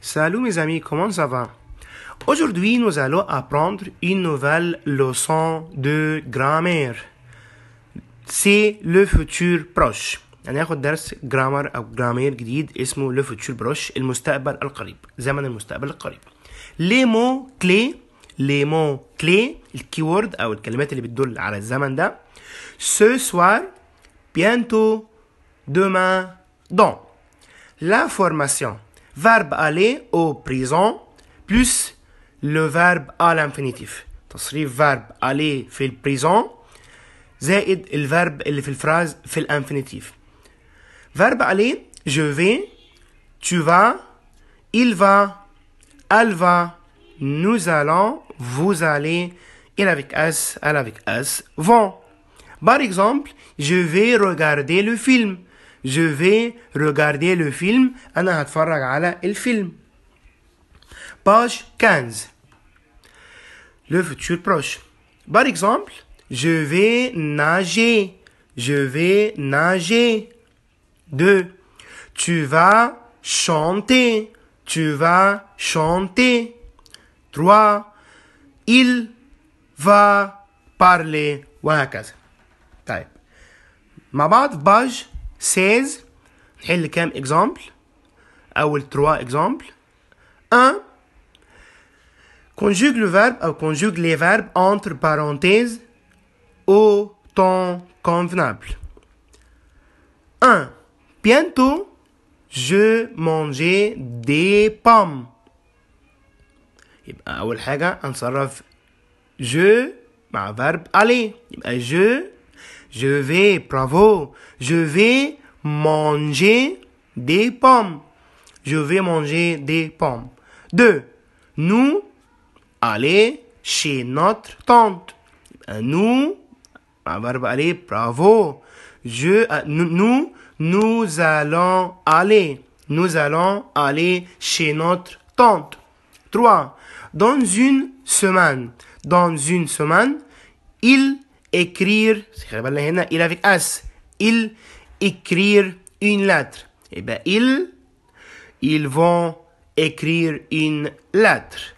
Salut mes amis, comment ça va Aujourd'hui, nous allons apprendre une nouvelle leçon de grammaire. C'est le futur proche. On va apprendre le grammaire ou grammaire جديد اسمه le futur proche, le القريب, زمن المستقبل القريب. Les mots clés, les mots clés, le keyword ou les qui اللي بتدل على الزمن ده. Ce soir, bientôt, demain, dans. l'information verbe aller au présent plus le verbe à l'infinitif تصريف verbe aller في présent زائد verbe اللي في phrase في l'infinitif. verbe aller je vais tu vas il va elle va nous allons vous allez il avec s elle avec s vont par exemple je vais regarder le film je vais regarder le film. أنا هتفرج على film. Page 15. Le futur proche. Par exemple, je vais nager. Je vais nager. 2. Tu vas chanter. Tu vas chanter. 3. Il va parler. وهكذا. Ma مع بعض 16 نحل كام اكزامبل اول 3 اكزامبل 1 conjugue le verbe ou euh, conjugue les verbes entre parenthèses au temps convenable. 1. Bientôt, je mangeais des pommes. يبقى أول حاجة je مع verbe aller. je je vais, bravo, je vais manger des pommes. Je vais manger des pommes. Deux, Nous aller chez notre tante. Euh, nous, ah, bah, bah, aller, bravo. Je, euh, nous, nous allons aller. Nous allons aller chez notre tante. Trois, Dans une semaine. Dans une semaine, il écrire, c'est il avec as, il écrire une lettre. Eh bien, ils, ils vont écrire une lettre.